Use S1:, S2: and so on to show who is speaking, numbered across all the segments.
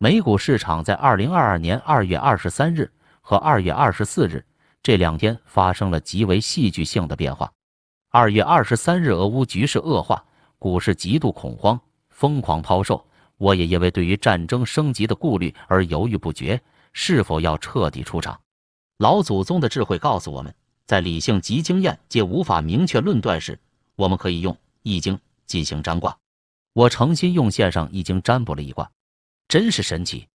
S1: 美股市场在二零二二年二月二十三日和二月二十四日这两天发生了极为戏剧性的变化。二月二十三日，俄乌局势恶化，股市极度恐慌，疯狂抛售。我也因为对于战争升级的顾虑而犹豫不决，是否要彻底出场？老祖宗的智慧告诉我们，在理性及经验皆无法明确论断时，我们可以用《易经》进行占卦。我诚心用线上《易经》占卜了一卦。真是神奇，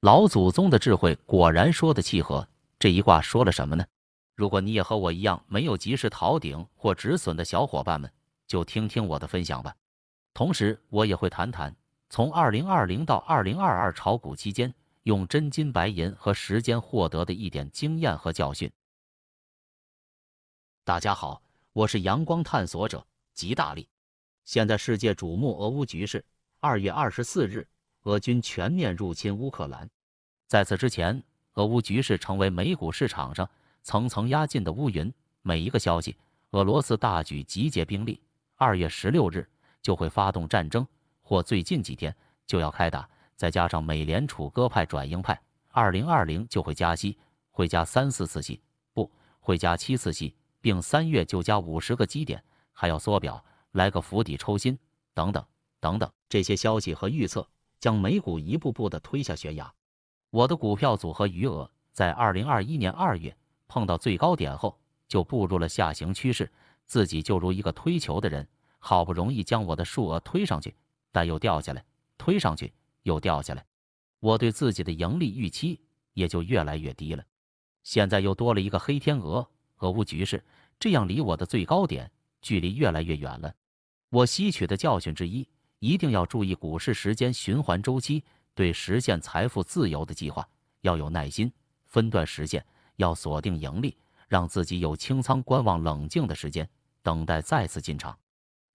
S1: 老祖宗的智慧果然说的契合。这一卦说了什么呢？如果你也和我一样没有及时逃顶或止损的小伙伴们，就听听我的分享吧。同时，我也会谈谈从二零二零到二零二二炒股期间用真金白银和时间获得的一点经验和教训。大家好，我是阳光探索者吉大力。现在世界瞩目俄乌局势，二月二十四日。俄军全面入侵乌克兰，在此之前，俄乌局势成为美股市场上层层压进的乌云。每一个消息，俄罗斯大举集结兵力，二月十六日就会发动战争，或最近几天就要开打。再加上美联储鸽派转鹰派，二零二零就会加息，会加三四次息，不会加七次息，并三月就加五十个基点，还要缩表，来个釜底抽薪，等等等等，这些消息和预测。将美股一步步的推下悬崖。我的股票组合余额在二零二一年二月碰到最高点后，就步入了下行趋势。自己就如一个推球的人，好不容易将我的数额推上去，但又掉下来，推上去又掉下来。我对自己的盈利预期也就越来越低了。现在又多了一个黑天鹅——俄乌局势，这样离我的最高点距离越来越远了。我吸取的教训之一。一定要注意股市时间循环周期，对实现财富自由的计划要有耐心，分段实现，要锁定盈利，让自己有清仓观望、冷静的时间，等待再次进场。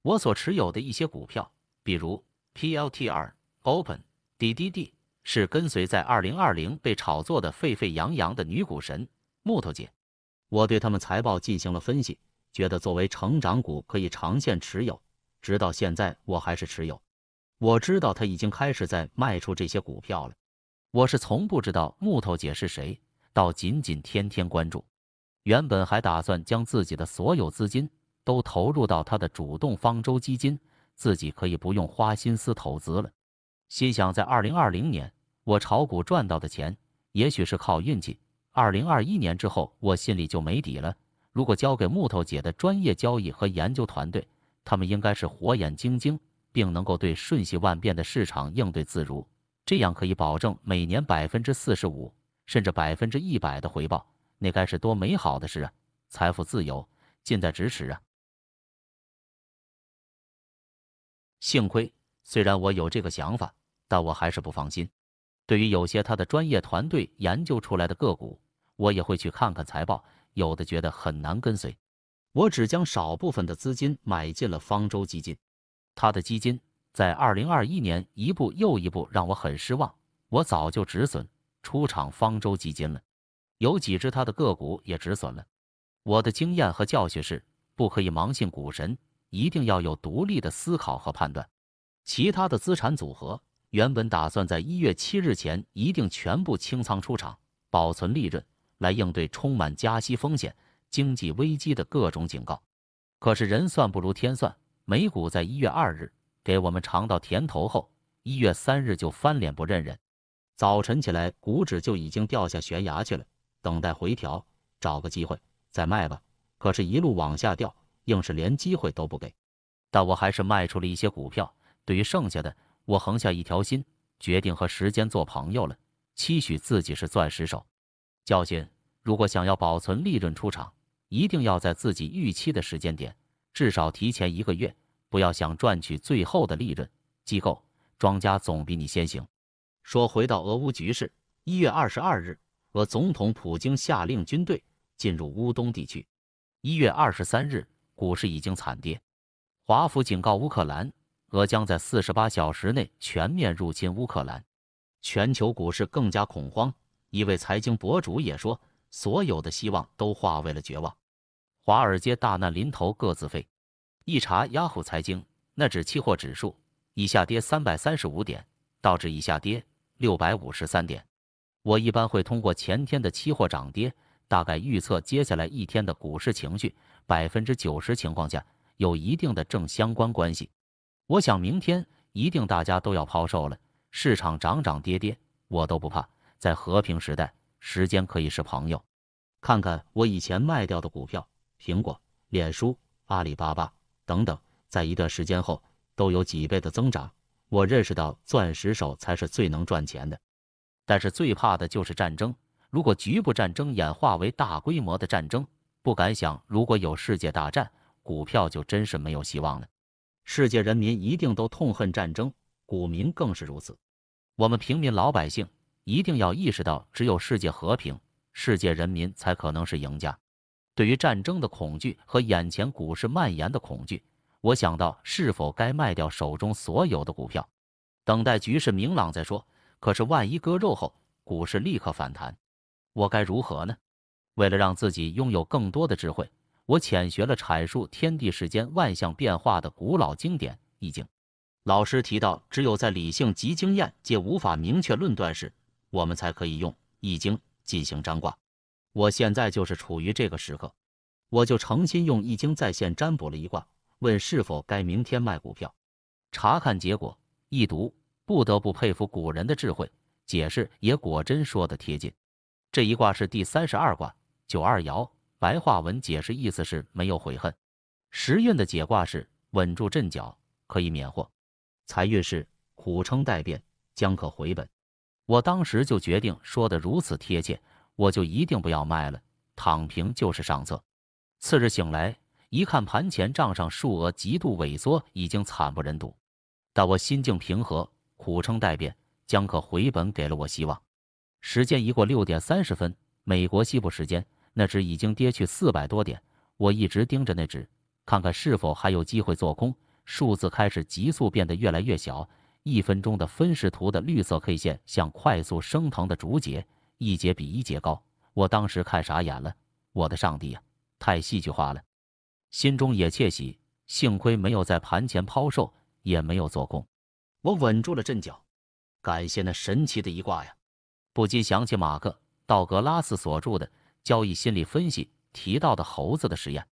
S1: 我所持有的一些股票，比如 PLT、r OPEN、DDD，是跟随在2020被炒作的沸沸扬扬的女股神木头姐。我对他们财报进行了分析，觉得作为成长股可以长线持有。直到现在，我还是持有。我知道他已经开始在卖出这些股票了。我是从不知道木头姐是谁，到仅仅天天关注。原本还打算将自己的所有资金都投入到他的主动方舟基金，自己可以不用花心思投资了。心想，在二零二零年我炒股赚到的钱，也许是靠运气。二零二一年之后，我心里就没底了。如果交给木头姐的专业交易和研究团队，他们应该是火眼金睛，并能够对瞬息万变的市场应对自如，这样可以保证每年百分之四十五，甚至百分之一百的回报。那该是多美好的事啊！财富自由近在咫尺啊！幸亏，虽然我有这个想法，但我还是不放心。对于有些他的专业团队研究出来的个股，我也会去看看财报，有的觉得很难跟随。我只将少部分的资金买进了方舟基金，他的基金在二零二一年一步又一步让我很失望，我早就止损出场方舟基金了。有几只他的个股也止损了。我的经验和教训是，不可以盲信股神，一定要有独立的思考和判断。其他的资产组合原本打算在一月七日前一定全部清仓出场，保存利润，来应对充满加息风险。经济危机的各种警告，可是人算不如天算，美股在一月二日给我们尝到甜头后，一月三日就翻脸不认人。早晨起来，股指就已经掉下悬崖去了。等待回调，找个机会再卖吧。可是，一路往下掉，硬是连机会都不给。但我还是卖出了一些股票。对于剩下的，我横下一条心，决定和时间做朋友了，期许自己是钻石手。教训：如果想要保存利润出场。一定要在自己预期的时间点，至少提前一个月，不要想赚取最后的利润。机构、庄家总比你先行。说回到俄乌局势，一月二十二日，俄总统普京下令军队进入乌东地区。一月二十三日，股市已经惨跌。华府警告乌克兰，俄将在四十八小时内全面入侵乌克兰。全球股市更加恐慌。一位财经博主也说，所有的希望都化为了绝望。华尔街大难临头各自飞。一查 Yahoo 财经，那指期货指数已下跌三百三十五点，道指已下跌六百五十三点。我一般会通过前天的期货涨跌，大概预测接下来一天的股市情绪，百分之九十情况下有一定的正相关关系。我想明天一定大家都要抛售了，市场涨涨跌跌，我都不怕。在和平时代，时间可以是朋友。看看我以前卖掉的股票。苹果、脸书、阿里巴巴等等，在一段时间后都有几倍的增长。我认识到，钻石手才是最能赚钱的。但是最怕的就是战争。如果局部战争演化为大规模的战争，不敢想。如果有世界大战，股票就真是没有希望了。世界人民一定都痛恨战争，股民更是如此。我们平民老百姓一定要意识到，只有世界和平，世界人民才可能是赢家。对于战争的恐惧和眼前股市蔓延的恐惧，我想到是否该卖掉手中所有的股票，等待局势明朗再说。可是万一割肉后股市立刻反弹，我该如何呢？为了让自己拥有更多的智慧，我浅学了阐述天地世间万象变化的古老经典《易经》。老师提到，只有在理性及经验皆无法明确论断时，我们才可以用《易经》进行占卦。我现在就是处于这个时刻，我就诚心用《易经》在线占卜了一卦，问是否该明天卖股票。查看结果，一读不得不佩服古人的智慧，解释也果真说的贴切。这一卦是第三十二卦九二爻，白话文解释意思是没有悔恨。时运的解卦是稳住阵脚，可以免祸；财运是苦撑待变，将可回本。我当时就决定说的如此贴切。我就一定不要卖了，躺平就是上策。次日醒来一看，盘前账上数额极度萎缩，已经惨不忍睹。但我心境平和，苦撑待变，将可回本，给了我希望。时间一过六点三十分，美国西部时间，那指已经跌去四百多点。我一直盯着那指，看看是否还有机会做空。数字开始急速变得越来越小，一分钟的分时图的绿色 K 线像快速升腾的竹节。一节比一节高，我当时看傻眼了，我的上帝呀，太戏剧化了，心中也窃喜，幸亏没有在盘前抛售，也没有做空，我稳住了阵脚，感谢那神奇的一卦呀，不禁想起马克·道格拉斯所著的《交易心理分析》提到的猴子的实验，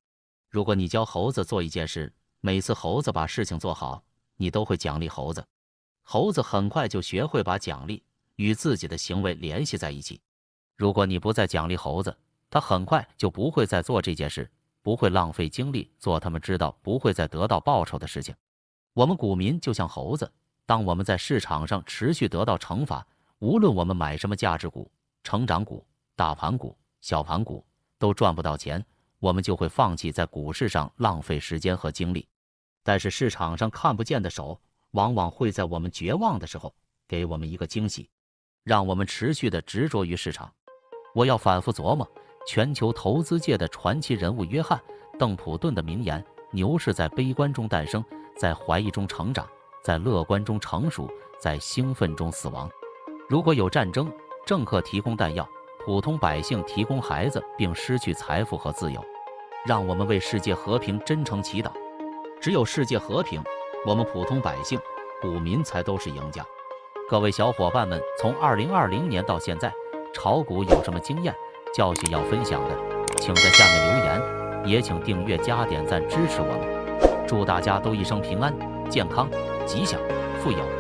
S1: 如果你教猴子做一件事，每次猴子把事情做好，你都会奖励猴子，猴子很快就学会把奖励。与自己的行为联系在一起。如果你不再奖励猴子，它很快就不会再做这件事，不会浪费精力做他们知道不会再得到报酬的事情。我们股民就像猴子，当我们在市场上持续得到惩罚，无论我们买什么价值股、成长股、大盘股、小盘股都赚不到钱，我们就会放弃在股市上浪费时间和精力。但是市场上看不见的手，往往会在我们绝望的时候给我们一个惊喜。让我们持续的执着于市场。我要反复琢磨全球投资界的传奇人物约翰·邓普顿的名言：“牛市在悲观中诞生，在怀疑中成长，在乐观中成熟，在兴奋中死亡。”如果有战争，政客提供弹药，普通百姓提供孩子，并失去财富和自由。让我们为世界和平真诚祈祷。只有世界和平，我们普通百姓、股民才都是赢家。各位小伙伴们，从二零二零年到现在，炒股有什么经验、教训要分享的，请在下面留言，也请订阅加点赞支持我们。祝大家都一生平安、健康、吉祥、富有。